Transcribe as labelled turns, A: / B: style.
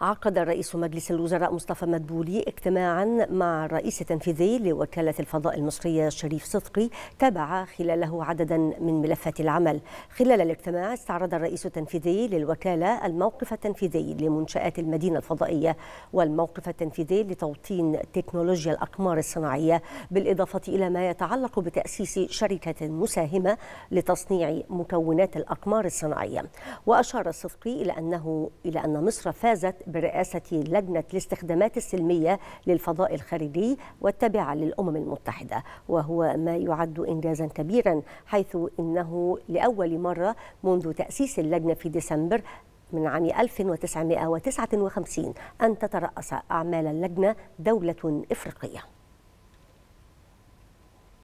A: عقد رئيس مجلس الوزراء مصطفى مدبولي اجتماعا مع الرئيس التنفيذي لوكالة الفضاء المصرية شريف صدقي تابع خلاله عددا من ملفات العمل خلال الاجتماع استعرض الرئيس التنفيذي للوكالة الموقف التنفيذي لمنشآت المدينة الفضائية والموقف التنفيذي لتوطين تكنولوجيا الأقمار الصناعية بالإضافة إلى ما يتعلق بتأسيس شركة مساهمة لتصنيع مكونات الأقمار الصناعية وأشار صدقي إلى أنه إلى أن مصر فازت برئاسة لجنة الاستخدامات السلمية للفضاء الخارجي والتابعة للأمم المتحدة وهو ما يعد إنجازا كبيرا حيث إنه لأول مرة منذ تأسيس اللجنة في ديسمبر من عام 1959 أن تترأس أعمال اللجنة دولة إفريقية